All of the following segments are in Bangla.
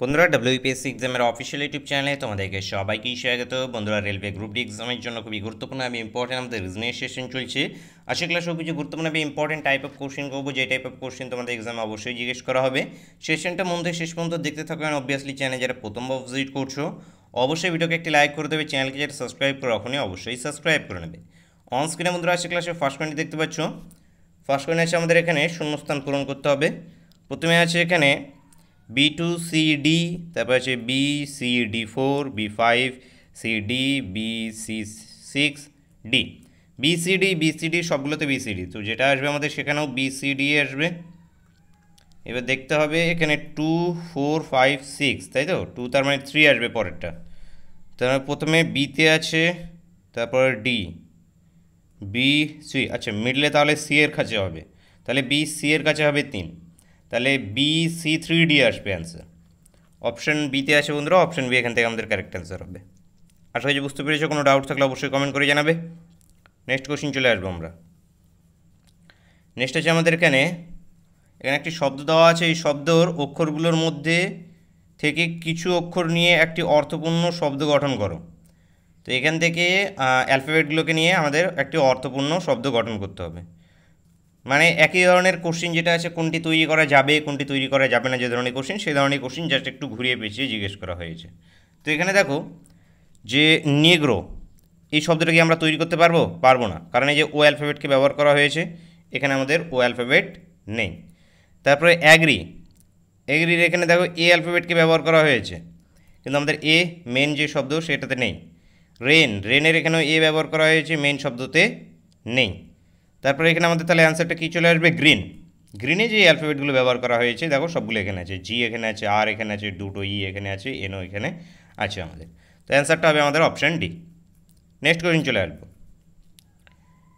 বন্ধুরা ডাব্লিউপিএসসি এক্সামের অফিসিয়াল ইউটিউব চ্যানেলে তোমাদেরকে সবাইকেই স্বাগত বন্ধুরা রেলওয়ে গ্রুপ ডি এক্সামের জন্য খুবই গুরুত্বপূর্ণ আমি ইম্পর্টেন্ট আমাদের রিজনিং সেশন চলছে আশা ক্লাসেও কিছু গুরুত্বপূর্ণ আমি ইম্পর্টেন্ট টাইপ অফ কোশ্চেন করবো যে টাইপ অফ কোশ্চেন তোমাদের এক্সামে অবশ্যই জিজ্ঞেস করা হবে সেশনটা মন শেষ পর্যন্ত দেখতে থাকবেন অবভিয়াসলি চ্যানেল যারা প্রথম ভিজিট করছো অবশ্যই ভিডিওকে একটি লাইক করে দেবে চ্যানেলকে যারা সাবস্ক্রাইব করে ওখানে অবশ্যই সাবস্ক্রাইব করে নেবে অন স্ক্রিনে বন্ধুরা আশা ক্লাসে ফার্স্ট পয়েন্ট দেখতে পাচ্ছ ফার্স্ট পয়েন্ট আছে আমাদের এখানে শূন্যস্থান পূরণ করতে হবে প্রথমে আছে এখানে বি টু সি ডি তারপর আছে B C D four B five C D B C six D B B C D C D সবগুলোতে বি সি ডি তো যেটা আসবে আমাদের সেখানেও বি সি ডি আসবে এবার দেখতে হবে এখানে টু ফোর ফাইভ সিক্স তাই তো টু তার মানে থ্রি আসবে পরেরটা তার মানে প্রথমে বিতে আছে তারপর ডি বি সি আচ্ছা মিডলে তাহলে সি এর কাছে হবে তাহলে বি সি এর কাছে হবে তিন তাহলে বি সি থ্রি ডি আসবে অ্যান্সার অপশান বিতে আসে বন্ধুরা অপশান বি এখান থেকে আমাদের কারেক্ট অ্যান্সার হবে আশা করি বুঝতে পেরেছো কোনো ডাউট থাকলে অবশ্যই কমেন্ট করে জানাবে নেক্সট কোশ্চিন চলে আসবো আমরা নেক্সট আছে আমাদের এখানে এখানে একটি শব্দ দেওয়া আছে এই শব্দর অক্ষরগুলোর মধ্যে থেকে কিছু অক্ষর নিয়ে একটি অর্থপূর্ণ শব্দ গঠন করো তো এখান থেকে অ্যালফাবেটগুলোকে নিয়ে আমাদের একটি অর্থপূর্ণ শব্দ গঠন করতে হবে মানে একই ধরনের কোশ্চিন যেটা আছে কোনটি তৈরি করা যাবে কোনটি তৈরি করা যাবে না যে ধরনের কোশ্চিন সেই ধরনের কোশ্চিন জাস্ট একটু ঘুরিয়ে পেঁচিয়ে জিজ্ঞেস করা হয়েছে তো এখানে দেখো যে নেগ্রো এই শব্দটাকে আমরা তৈরি করতে পারবো পারবো না কারণ এই যে ও অ্যালফাবেটকে ব্যবহার করা হয়েছে এখানে আমাদের ও অ্যালফাবেট নেই তারপরে অ্যাগ্রি এগ্রির এখানে দেখো এ অ্যালফাবেটকে ব্যবহার করা হয়েছে কিন্তু আমাদের এ মেন যে শব্দ সেটাতে নেই রেন রেনের এখানেও এ ব্যবহার করা হয়েছে মেন শব্দতে নেই তারপরে এখানে আমাদের তাহলে অ্যান্সারটা কী চলে আসবে গ্রিন গ্রিনে যে অ্যালফাবেটগুলো ব্যবহার করা হয়েছে দেখো সবগুলো এখানে আছে জি এখানে আছে আর এখানে আছে দুটো ই e এখানে আছে এনও এখানে আছে আমাদের তো অ্যান্সারটা হবে আমাদের অপশান ডি নেক্সট কোয়েশ্চেন চলে আসবো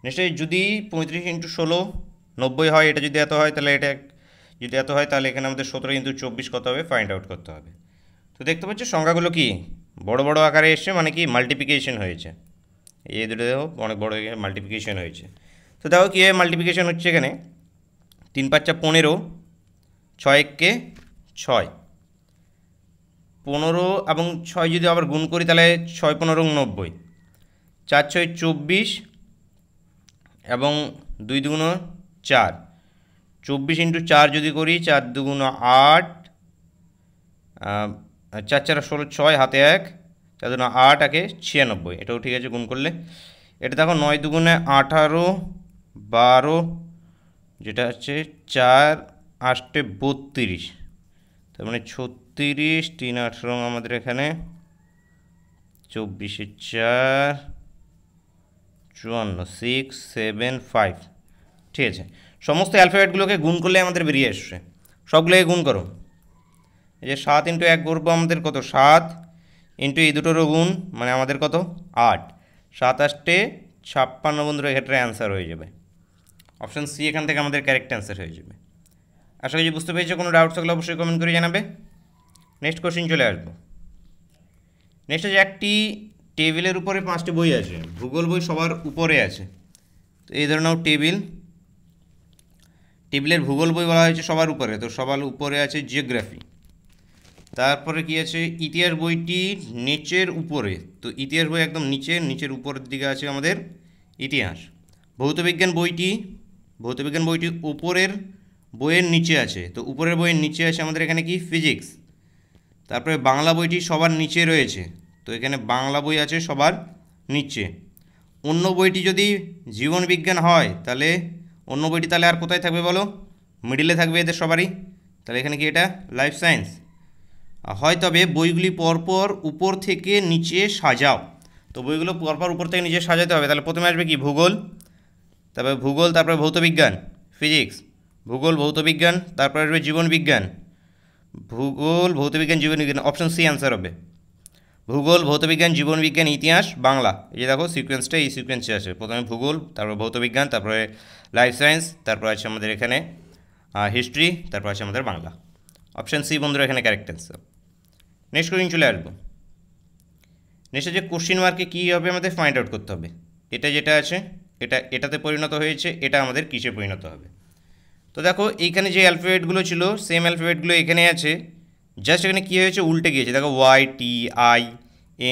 নেক্সট যদি পঁয়ত্রিশ ইন্টু ষোলো নব্বই হয় এটা যদি এত হয় তাহলে এটা যদি এত হয় তাহলে এখানে আমাদের সতেরো ইন্টু চব্বিশ কত হবে ফাইন্ড আউট করতে হবে তো দেখতে পাচ্ছ সংখ্যাগুলো কি বড় বড় আকারে এসছে মানে কি মাল্টিপ্লিকেশন হয়েছে এই দুটো দেখো অনেক বড় মাল্টিপ্লিকেশন হয়েছে তো দেখো কীভাবে মাল্টিপ্লিকেশন হচ্ছে এখানে তিন পাঁচটা পনেরো ছয় এককে ছয় পনেরো এবং ছয় যদি আবার গুণ করি তাহলে ছয় পনেরো নব্বই চার ছয় চব্বিশ এবং দুই দুগুণ চার চব্বিশ ইন্টু চার যদি করি চার দুগুণ আট চার চার ষোলো ছয় হাতে এক চার দুগুণ আট আগে ছিয়ানব্বই এটাও ঠিক আছে গুণ করলে এটা দেখো নয় দুগুণে আঠারো বারো যেটা হচ্ছে চার আষ্টে বত্রিশ তার মানে ছত্রিশ তিন আট রং আমাদের এখানে চব্বিশে চার চুয়ান্ন সিক্স সেভেন ফাইভ ঠিক আছে সমস্ত অ্যালফাবেটগুলোকে গুণ করলে আমাদের বেরিয়ে আসছে সবগুলোকে গুণ করো এই যে সাত ইন্টু এক করবো আমাদের কত সাত ইন্টু এই দুটোরও গুণ মানে আমাদের কত আট সাত সাতাশটে ছাপ্পান্ন বন্ধুরা এক্ষেত্রে অ্যান্সার হয়ে যাবে অপশান সি এখান থেকে আমাদের ক্যারেক্ট অ্যান্সার হয়ে যাবে আশা করি বুঝতে পেরেছি কোনো ডাউট থাকলে অবশ্যই কমেন্ট করে জানাবে নেক্সট কোশ্চেন চলে আসবো নেক্সট হচ্ছে একটি টেবিলের উপরে পাঁচটি বই আছে ভূগোল বই সবার উপরে আছে তো এই ধরনের টেবিল টেবিলের ভূগোল বই বলা হয়েছে সবার উপরে তো সবার উপরে আছে জিওগ্রাফি তারপরে কি আছে ইতিহাস বইটি নিচের উপরে তো ইতিহাস বই একদম নিচে নিচের উপরের দিকে আছে আমাদের ইতিহাস ভৌতবিজ্ঞান বইটি ভৌতবিজ্ঞান বইটি উপরের বইয়ের নিচে আছে তো উপরের বইয়ের নিচে আছে আমাদের এখানে কি ফিজিক্স তারপরে বাংলা বইটি সবার নিচে রয়েছে তো এখানে বাংলা বই আছে সবার নিচে অন্য বইটি যদি জীবন বিজ্ঞান হয় তাহলে অন্য বইটি তাহলে আর কোথায় থাকবে বলো মিডিলে থাকবে এদের সবারই তাহলে এখানে কি এটা লাইফ সায়েন্স হয় তবে বইগুলি পরপর উপর থেকে নিচে সাজাও তো বইগুলো পরপর উপর থেকে নিচে সাজাতে হবে তাহলে প্রথমে আসবে কি ভূগোল তারপর ভূগোল তারপরে ভৌতবিজ্ঞান ফিজিক্স ভূগোল ভৌতবিজ্ঞান তারপরে রয়েছে জীবনবিজ্ঞান ভূগোল ভৌতবিজ্ঞান জীবনবিজ্ঞান অপশন সি অ্যান্সার হবে ভূগোল ভৌতবিজ্ঞান জীবনবিজ্ঞান ইতিহাস বাংলা এই যে দেখো সিকোয়েন্সটা এই সিকোয়েন্সে আছে প্রথমে ভূগোল তারপরে ভৌতবিজ্ঞান তারপরে লাইফ সায়েন্স তারপর আছে আমাদের এখানে হিস্ট্রি তারপর আছে আমাদের বাংলা অপশান সি বন্ধুরা এখানে ক্যারেক্ট অ্যান্সার নেক্সট কোশ্চিন চলে আসবো নেক্সট যে কোশ্চিন মার্কে কী হবে আমাদের ফাইন্ড আউট করতে হবে এটা যেটা আছে এটা এটাতে পরিণত হয়েছে এটা আমাদের কিসে পরিণত হবে তো দেখো এইখানে যে অ্যালফাবেটগুলো ছিল সেম অ্যালফাবেটগুলো এখানে আছে জাস্ট এখানে কী হয়েছে উল্টে গিয়েছে দেখো Y T I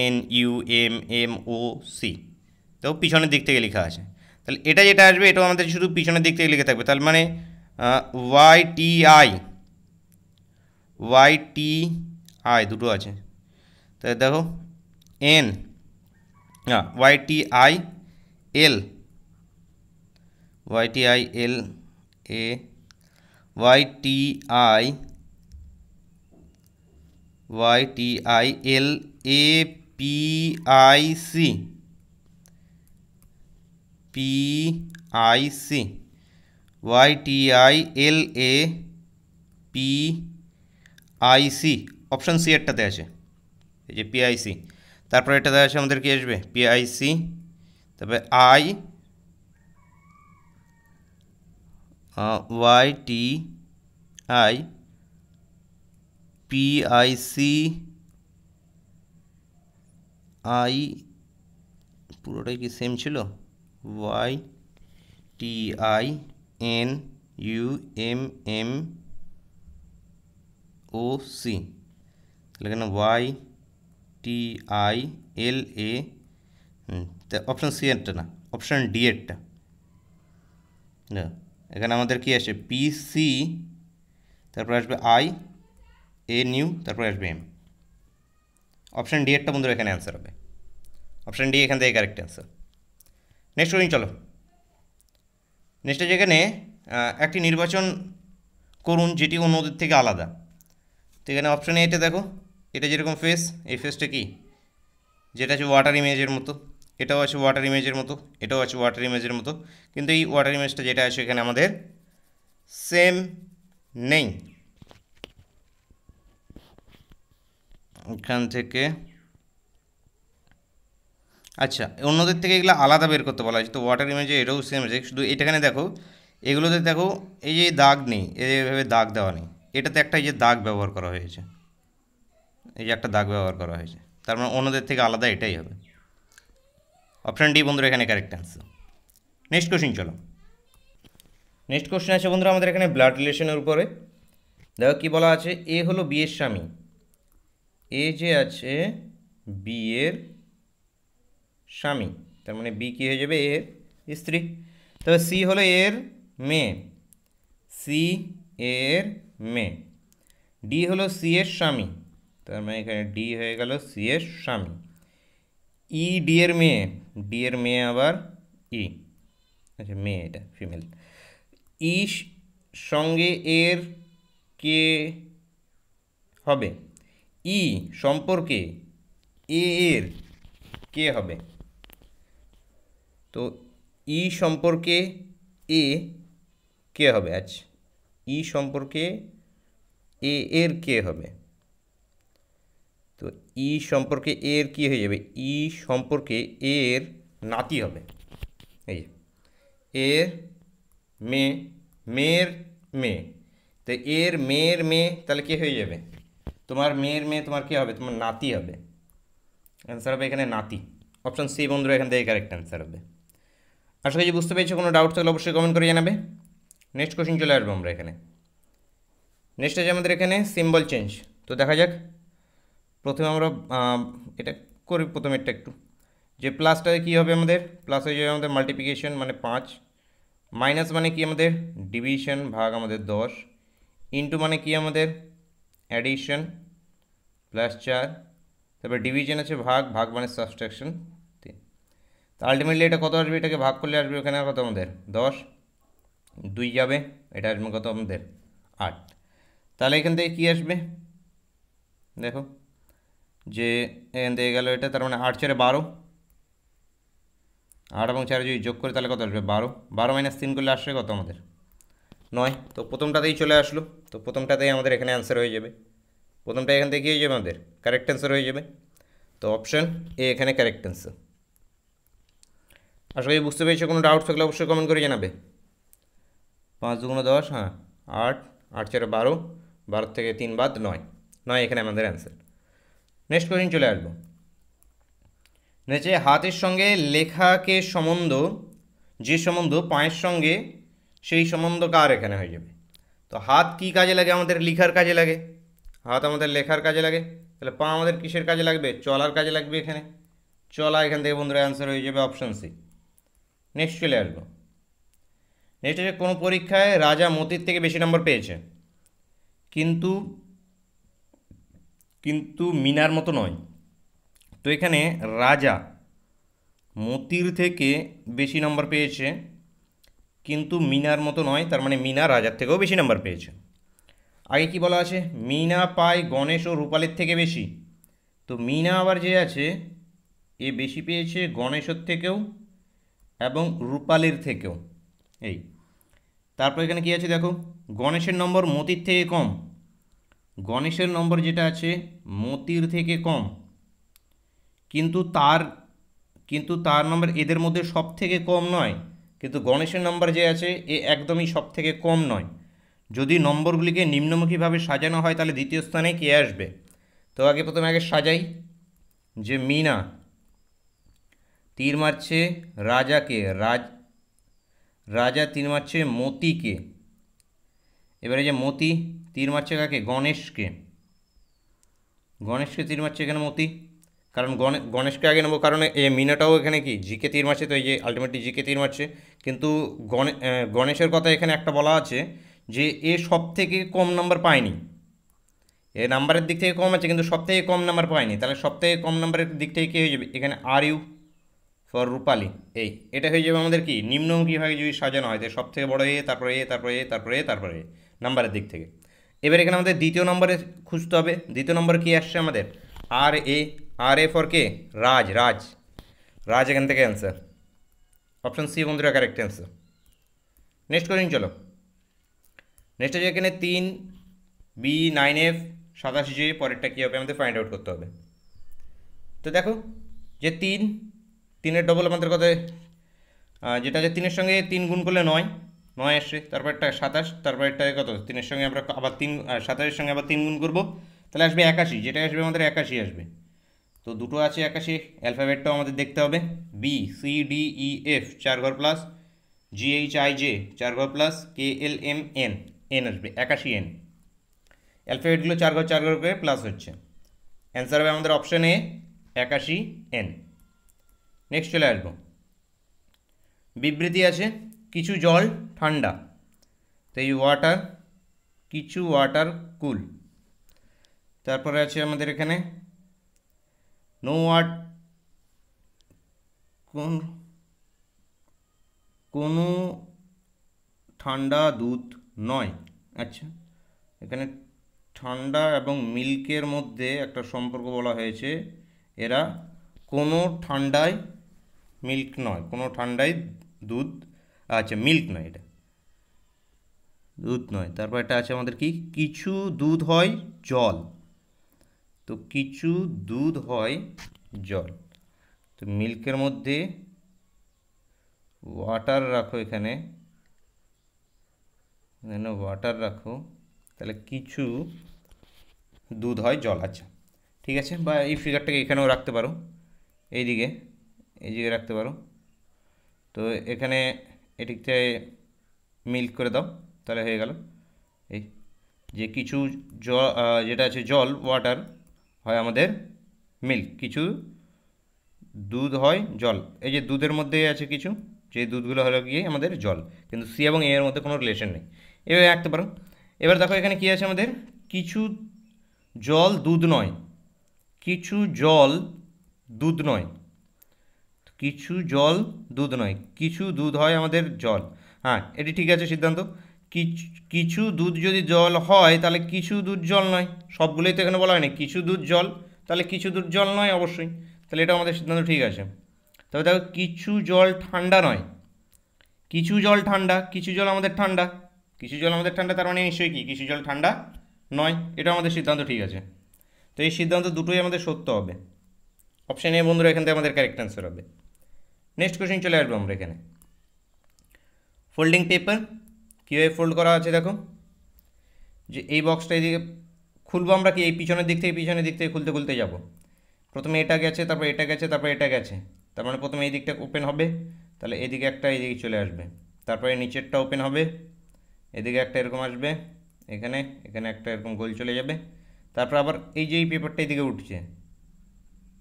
N U M M O C তো পিছনের দিক থেকে লেখা আছে তাহলে এটা যেটা আসবে এটাও আমাদের শুধু পিছনের দিক থেকে লিখে থাকবে তাহলে মানে Y T I Y T I দুটো আছে তাহলে দেখো N Y T I L Y T I L A Y T I Y T I L A P I C P I C Y T I L A P I C option C এরটাতে আছে এই যে পিআইসি তারপরে এটা দেওয়া আছে আমাদের কি আসবে পিআইসি তবে I Y T I P I C I পুরোটাই কি সেম ছিল Y T I N U M M O C তাহলে কেন Y T I L A option C এরটা না অপশান ডি এরটা না এখানে আমাদের কি আসে পিসি তারপরে আসবে আই এ নিউ তারপরে আসবে এম অপশান ডি একটা বন্ধুরা এখানে অ্যান্সার হবে অপশান ডি এখান থেকে কারেক্ট অ্যান্সার নেক্সট কোয়েশ্চন চলো নেক্সট যেখানে একটি নির্বাচন করুন যেটি অন্যদের থেকে আলাদা তো এখানে অপশানে এটা দেখো এটা যেরকম ফেস এই ফেসটা কি যেটা হচ্ছে ওয়াটার ইমেজের মতো এটাও আছে ওয়াটার ইমেজের মতো এটাও আছে ওয়াটার ইমেজের মতো কিন্তু এই ওয়াটার ইমেজটা যেটা আছে এখানে আমাদের সেম নেই এখান থেকে আচ্ছা অন্যদের থেকে এগুলো আলাদা বের করতে বলা হয়েছে তো ওয়াটার ইমেজে এটাও সেম আছে শুধু এটাখানে দেখো এগুলোতে দেখো এই যে দাগ নেই এইভাবে দাগ দেওয়া নেই এটাতে একটা এই যে দাগ ব্যবহার করা হয়েছে এই যে একটা দাগ ব্যবহার করা হয়েছে তার মানে অন্যদের থেকে আলাদা এটাই হবে অপশান ডি বন্ধুরা এখানে কারেক্ট অ্যান্সার নেক্সট কোশ্চিন চলো নেক্সট কোশ্চেন আছে বন্ধুরা আমাদের এখানে ব্লাড রিলেশনের উপরে দেখো কী বলা আছে এ হলো বিয়ের স্বামী এ যে আছে বিয়ের স্বামী তার মানে বি কী হয়ে যাবে এর স্ত্রী তবে সি হলো এর মেয়ে সি এর মেয়ে ডি হলো সি এর স্বামী তার মানে এখানে ডি হয়ে গেল সি এর স্বামী ই ডি এর মেয়ে ডি এর মেয়ে আবার ই আচ্ছা মেয়ে এটা ফিমেল ই সঙ্গে এর কে হবে ই সম্পর্কে এ এর কে হবে তো ই সম্পর্কে এ কে হবে আচ্ছা ই সম্পর্কে এ এর কে হবে তো ই সম্পর্কে এর কি হয়ে যাবে ই সম্পর্কে এর নাতি হবে এই যে এর মেয়ে মেয়ের মেয়ে তো এর মেয়ের মেয়ে তাহলে কে হয়ে যাবে তোমার মেয়ের মেয়ে তোমার কী হবে তোমার নাতি হবে অ্যান্সার হবে এখানে নাতি অপশান সি বন্ধুরা এখান থেকে কারেক্ট অ্যান্সার হবে আশা করি বুঝতে পেরেছো কোনো ডাউট থাকলে অবশ্যই কমেন্ট করে জানাবে নেক্সট কোশ্চিন চলে আসবো আমরা এখানে নেক্সট আছে আমাদের এখানে সিম্বল চেঞ্জ তো দেখা যাক প্রথমে আমরা এটা করি এটা একটু যে প্লাসটা কী হবে আমাদের প্লাস হয়ে যাবে আমাদের মাল্টিপ্লিকেশন মানে পাঁচ মাইনাস মানে কি আমাদের ডিভিশন ভাগ আমাদের দশ ইন্টু মানে কি আমাদের অ্যাডিশন প্লাস চার তারপর ডিভিশন আছে ভাগ ভাগ মানে সাবস্ট্রাকশন তিন তা আলটিমেটলি এটা কত আসবে এটাকে ভাগ করলে আসবে ওখানে কত আমাদের দশ দুই যাবে এটা আসবে কত আমাদের আট তাহলে এখান থেকে কী আসবে দেখো যে দিয়ে গেল এটা তার মানে আট চারে বারো আট এবং চারে যদি যোগ করে তাহলে কত আসবে বারো বারো মাইনাস তিন করলে আসবে কত আমাদের নয় তো প্রথমটাতেই চলে আসলো তো প্রথমটাতেই আমাদের এখানে অ্যান্সার হয়ে যাবে প্রথমটা এখান থেকে কী হয়ে যাবে আমাদের কারেক্ট অ্যান্সার হয়ে যাবে তো অপশান এ এখানে কারেক্ট অ্যান্সার আশা করি বুঝতে পেরেছি কোনো ডাউট থাকলে অবশ্যই কমেন্ট করে জানাবে পাঁচ দুগুণ দশ হ্যাঁ আট আট চারে বারো বারো থেকে তিন বাদ নয় নয় এখানে আমাদের অ্যান্সার নেক্সট কোয়েশ্চেন চলে আসবো নেচে হাতের সঙ্গে লেখাকে সম্বন্ধ যে সম্বন্ধ পায়ের সঙ্গে সেই সম্বন্ধ কার এখানে হয়ে যাবে তো হাত কি কাজে লাগে আমাদের লেখার কাজে লাগে হাত আমাদের লেখার কাজে লাগে তাহলে পা আমাদের কিসের কাজে লাগবে চলার কাজে লাগবে এখানে চলা এখান থেকে বন্ধুরা অ্যান্সার হয়ে যাবে অপশান সি নেক্সট চলে আসবো নেক্সট হচ্ছে কোনো পরীক্ষায় রাজা মতির থেকে বেশি নম্বর পেয়েছে কিন্তু কিন্তু মিনার মতো নয় তো এখানে রাজা মতির থেকে বেশি নম্বর পেয়েছে কিন্তু মিনার মতো নয় তার মানে মিনা রাজার থেকেও বেশি নম্বর পেয়েছে আগে কি বলা আছে মিনা পায় গণেশ ও রূপালের থেকে বেশি তো মিনা আবার যে আছে এ বেশি পেয়েছে গণেশের থেকেও এবং রূপালের থেকেও এই তারপর এখানে কি আছে দেখো গণেশের নম্বর মতির থেকে কম গণেশের নম্বর যেটা আছে মতির থেকে কম কিন্তু তার কিন্তু তার নম্বর এদের মধ্যে সব থেকে কম নয় কিন্তু গণেশের নম্বর যে আছে এ একদমই সব থেকে কম নয় যদি নম্বরগুলিকে নিম্নমুখীভাবে সাজানো হয় তাহলে দ্বিতীয় স্থানে কে আসবে তো আগে প্রথমে আগে সাজাই যে মিনা তীর মারছে রাজাকে রাজ রাজা তীর মারছে মতিকে এবারে যে মতি তীর মারছে কাকে গণেশকে গণেশকে তীর মারছে এখানে মতি কারণ গণে গণেশকে আগে নেবো কারণ এ মিনাটাও এখানে কি জিকে তীর মারছে তো এই যে আলটিমেটলি জিকে তীর মারছে কিন্তু গণেশের কথা এখানে একটা বলা আছে যে এ সব থেকে কম নাম্বার পায়নি এ নাম্বারের দিক থেকে কম আছে কিন্তু সব থেকে কম নাম্বার পায়নি তাহলে সব থেকে কম নাম্বারের দিক থেকে কী হয়ে যাবে এখানে আর ইউ ফর রূপালী এই এটা হয়ে যাবে আমাদের কি নিম্নমুখীভাবে যদি সাজানো হয় তাই সব থেকে বড়ো এ তারপরে এ তারপরে এ তারপরে এ তারপরে নাম্বারের দিক থেকে এবার এখানে আমাদের দ্বিতীয় নম্বরে খুঁজতে হবে দ্বিতীয় নম্বর কি আসছে আমাদের আর এ আর এ ফর কে রাজ রাজ রাজ এখান থেকে অ্যান্সার অপশান সি বন্ধুরা কারেক্ট অ্যান্সার নেক্সট করে চলো নেক্সট হচ্ছে এখানে তিন বি নাইন এফ সাতাশি জি পরেরটা কী হবে আমাদের ফাইন্ড আউট করতে হবে তো দেখো যে তিন তিনের ডবল আমাদের কথা যেটা আছে তিনের সঙ্গে তিন গুণ করলে নয় নয় আসে একটা সাতাশ তারপর একটা কত তিনের সঙ্গে আমরা আবার তিন সাতাশের সঙ্গে আবার তিন গুণ করবো তাহলে আসবে একাশি যেটা আসবে আমাদের একাশি আসবে তো দুটো আছে একাশি অ্যালফাবেটটাও আমাদের দেখতে হবে B C D E F চার ঘর plus G H I J চার ঘর plus K L M N N আসবে একাশি এন অ্যালফাবেটগুলো চার ঘর চার ঘর করে প্লাস হচ্ছে অ্যান্সার হবে আমাদের অপশান এ একাশি এন নেক্সট চলে আসবো বিবৃতি আছে কিছু জল ঠান্ডা তো এই ওয়াটার কিছু ওয়াটার কুল তারপরে আছে আমাদের এখানে নো ওয়াট কোন কোনো ঠান্ডা দুধ নয় আচ্ছা এখানে ঠান্ডা এবং মিল্কের মধ্যে একটা সম্পর্ক বলা হয়েছে এরা কোনো ঠান্ডায় মিল্ক নয় কোনো ঠান্ডায় দুধ আচ্ছা মিল্ক নয় এটা দুধ নয় তারপর এটা আছে আমাদের কি কিছু দুধ হয় জল তো কিছু দুধ হয় জল তো মিল্কের মধ্যে ওয়াটার রাখো এখানে এখানে ওয়াটার রাখো তাহলে কিছু দুধ হয় জল আচ্ছা ঠিক আছে বা এই ফিগারটাকে এখানেও রাখতে পারো এইদিকে এই দিকে রাখতে পারো তো এখানে এটিকে মিল্ক করে দাও তাহলে হয়ে গেল এই যে কিছু জল যেটা আছে জল ওয়াটার হয় আমাদের মিল্ক কিছু দুধ হয় জল এই যে দুধের মধ্যে আছে কিছু যে দুধগুলো হলো গিয়ে আমাদের জল কিন্তু সি এবং এর মধ্যে কোনো রিলেশন নেই এভাবে আঁকতে পারো এবার দেখো এখানে কী আছে আমাদের কিছু জল দুধ নয় কিছু জল দুধ নয় কিছু জল দুধ নয় কিছু দুধ হয় আমাদের জল হ্যাঁ এটি ঠিক আছে সিদ্ধান্ত কিছু দুধ যদি জল হয় তাহলে কিছু দুধ জল নয় সবগুলোই তো এখানে বলা হয়নি কিছু দুধ জল তাহলে কিছু দুধ জল নয় অবশ্যই তাহলে এটা আমাদের সিদ্ধান্ত ঠিক আছে তবে দেখো কিছু জল ঠান্ডা নয় কিছু জল ঠান্ডা কিছু জল আমাদের ঠান্ডা কিছু জল আমাদের ঠান্ডা তার মানে নিশ্চয়ই কি কিছু জল ঠান্ডা নয় এটা আমাদের সিদ্ধান্ত ঠিক আছে তো এই সিদ্ধান্ত দুটোই আমাদের সত্য হবে অপশান এ বন্ধুরা এখান থেকে আমাদের কারেক্ট অ্যান্সার হবে নেক্সট কোশ্চেন চলে আসবো আমরা এখানে ফোল্ডিং পেপার কীভাবে ফোল্ড করা আছে দেখো যে এই বক্সটা এদিকে খুলবো আমরা কি এই পিছনের দিক থেকে পিছনের দিক থেকে খুলতে খুলতে যাব প্রথমে এটা গেছে তারপর এটা গেছে তারপর এটা গেছে তার মানে প্রথমে এই দিকটা ওপেন হবে তাহলে এদিকে একটা এদিকে চলে আসবে তারপরে নিচেরটা ওপেন হবে এদিকে একটা এরকম আসবে এখানে এখানে একটা এরকম গোল চলে যাবে তারপর আবার এই যে এই পেপারটা এদিকে উঠছে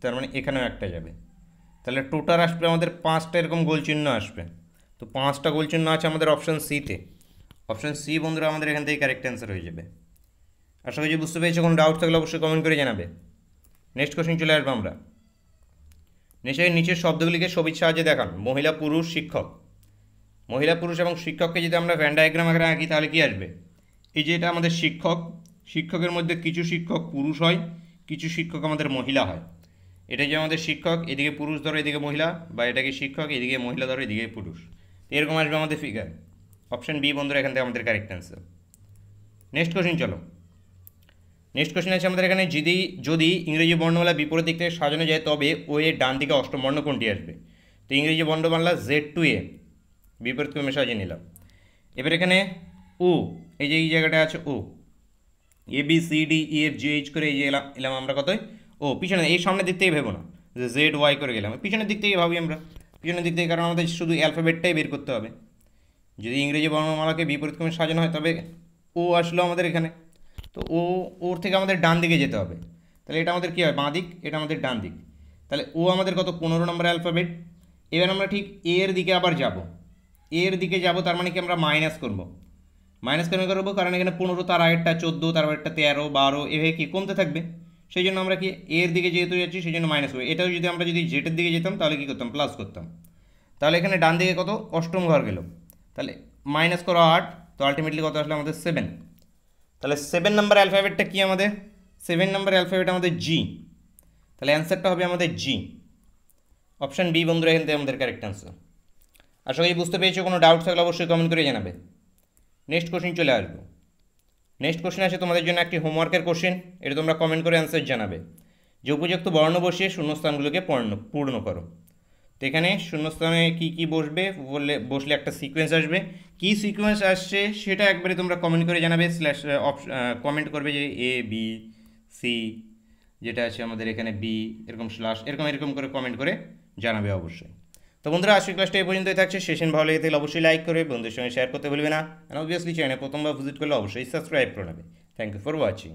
তার মানে এখানেও একটা যাবে তাহলে টোটাল আসবে আমাদের পাঁচটা এরকম গোলচিহ্ন আসবে তো পাঁচটা গোলচিহ্ন আছে আমাদের অপশান সিতে অপশান সি বন্ধুরা আমাদের এখান থেকে কারেক্ট অ্যান্সার হয়ে যাবে আশা করছি বুঝতে পেরেছি কোনো ডাউট থাকলে অবশ্যই কমেন্ট করে জানাবে নেক্সট কোশ্চেন চলে আসবো আমরা নিশ্চয়ই নিচের শব্দগুলিকে সবির সাহায্যে দেখান মহিলা পুরুষ শিক্ষক মহিলা পুরুষ এবং শিক্ষককে যদি আমরা ভ্যান ডায়াগ্রাম আগে আঁকি তাহলে কী আসবে এই যে এটা আমাদের শিক্ষক শিক্ষকের মধ্যে কিছু শিক্ষক পুরুষ হয় কিছু শিক্ষক আমাদের মহিলা হয় এটা যে আমাদের শিক্ষক এদিকে পুরুষ ধরো এদিকে মহিলা বা এটাকে শিক্ষক এদিকে মহিলা ধরো এদিকে পুরুষ এরকম আসবে আমাদের ফিগার অপশান বি বন্ধুরা এখান থেকে আমাদের কারেক্ট অ্যান্সার নেক্সট কোশ্চেন চলো নেক্সট কোশ্চেন আছে আমাদের এখানে যদি যদি ইংরেজি বর্ণমালা বিপরীত দিক থেকে সাজানো যায় তবে ও এর ডান দিকে অষ্টম বর্ণ কোনটি আসবে তো ইংরেজি বর্ণমালা জেড টু এ বিপরীত ক্রমে সাজিয়ে নিলাম এবার এখানে ও এই যে এই জায়গাটা আছে ও A B C D E F G H করে এই যে এলাম এলাম আমরা কতই ও পিছনে এই সামনের দিক থেকে ভেবো না যে জেড ওয়াই করে গেলাম পিছনের দিক থেকে ভাবি আমরা পিছনের দিক থেকে কারণ আমাদের শুধু অ্যালফাবেটটাই বের করতে হবে যদি ইংরেজি বর্ণমালাকে বিপরীতক্রমে সাজানো হয় তবে ও আসলো আমাদের এখানে তো ও ওর থেকে আমাদের ডান দিকে যেতে হবে তাহলে এটা আমাদের কী হয় বাঁ দিক এটা আমাদের ডান দিক তাহলে ও আমাদের কত পনেরো নম্বর অ্যালফাবেট এবার আমরা ঠিক এর দিকে আবার যাব এর দিকে যাব তার মানে কি আমরা মাইনাস করব মাইনাস কেন করবো কারণ এখানে পনেরো তার আগেরটা চোদ্দো তার আগেরটা তেরো বারো এভাবে কি কমতে থাকবে সেই জন্য আমরা কি এর দিকে যেহেতু যাচ্ছি সেই জন্য মাইনাস হবে এটাও যদি আমরা যদি জেটের দিকে যেতাম তাহলে কী করতাম প্লাস করতাম তাহলে এখানে ডান দিকে কত অষ্টম ঘর গেল তাহলে মাইনাস করো আট তো আলটিমেটলি কত আসলে আমাদের সেভেন তাহলে সেভেন নাম্বার অ্যালফাবেটটা কি আমাদের সেভেন নাম্বার অ্যালফাবেট আমাদের জি তাহলে অ্যান্সারটা হবে আমাদের জি অপশান বি বন্ধুরা এখান থেকে আমাদের কারেক্ট অ্যান্সার আশা করি বুঝতে পেরেছি কোনো ডাউট থাকলে অবশ্যই কমেন্ট করে জানাবে নেক্সট কোশ্চেন চলে আসবো নেক্সট কোশ্চেন আছে তোমাদের জন্য একটি হোমওয়ার্কের কোশ্চেন এটা তোমরা কমেন্ট করে অ্যান্সার জানাবে যে উপযুক্ত বর্ণ বসিয়ে শূন্যস্থানগুলোকে পূর্ণ পূর্ণ করো তো এখানে শূন্যস্থানে কী কী বসবে বললে বসলে একটা সিকোয়েন্স আসবে কি সিকোয়েন্স আসছে সেটা একবারে তোমরা কমেন্ট করে জানাবে স্ল্যাশ কমেন্ট করবে যে এ বি সি যেটা আছে আমাদের এখানে বি এরকম স্ল্যাশ এরকম এরকম করে কমেন্ট করে জানাবে অবশ্যই তো বন্ধুরা আজকের ক্লাসটা এই পর্যন্তই থাকছে সেশন ভালো লেগে থাকলে অবশ্যই লাইক করে বন্ধুদের সঙ্গে শেয়ার করতে ভুলবে না অবভিয়াসলি চ্যানেল প্রথমবার ভিজিট করলে অবশ্যই সাবস্ক্রাইব করে নেবে থ্যাংক ইউ ফর ওয়াচিং